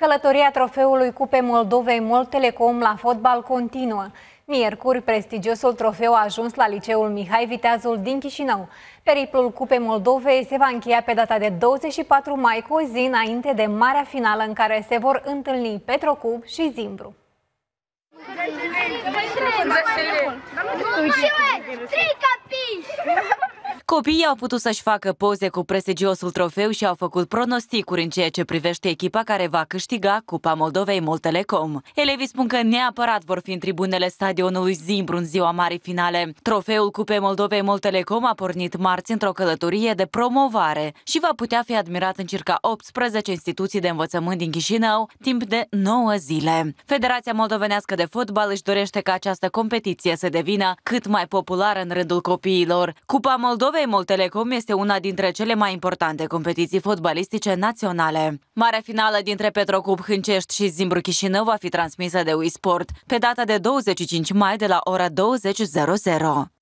Călătoria trofeului Cupe Moldovei Moltelecom la fotbal continuă. Miercuri, prestigiosul trofeu a ajuns la liceul Mihai Viteazul din Chișinău. Periplul Cupei Moldovei se va încheia pe data de 24 mai cu o zi înainte de marea finală în care se vor întâlni Petrocub și Zimbru. Mulțumesc! Mulțumesc! Mulțumesc! Mulțumesc! Copiii au putut să-și facă poze cu prestigiosul trofeu și au făcut pronosticuri în ceea ce privește echipa care va câștiga Cupa Moldovei Moltelecom. Elevii spun că neapărat vor fi în tribunele stadionului Zimbru în ziua marii finale. Trofeul Cupei Moldovei Moltelecom a pornit marți într-o călătorie de promovare și va putea fi admirat în circa 18 instituții de învățământ din Chișinău timp de 9 zile. Federația Moldovenească de Fotbal își dorește ca această competiție să devină cât mai populară în rândul copiilor. Cupa Moldovei Emol Telecom este una dintre cele mai importante competiții fotbalistice naționale. Marea finală dintre Petrocup Hâncești și Zimbru Chișinău va fi transmisă de Wii Sport pe data de 25 mai de la ora 20.00.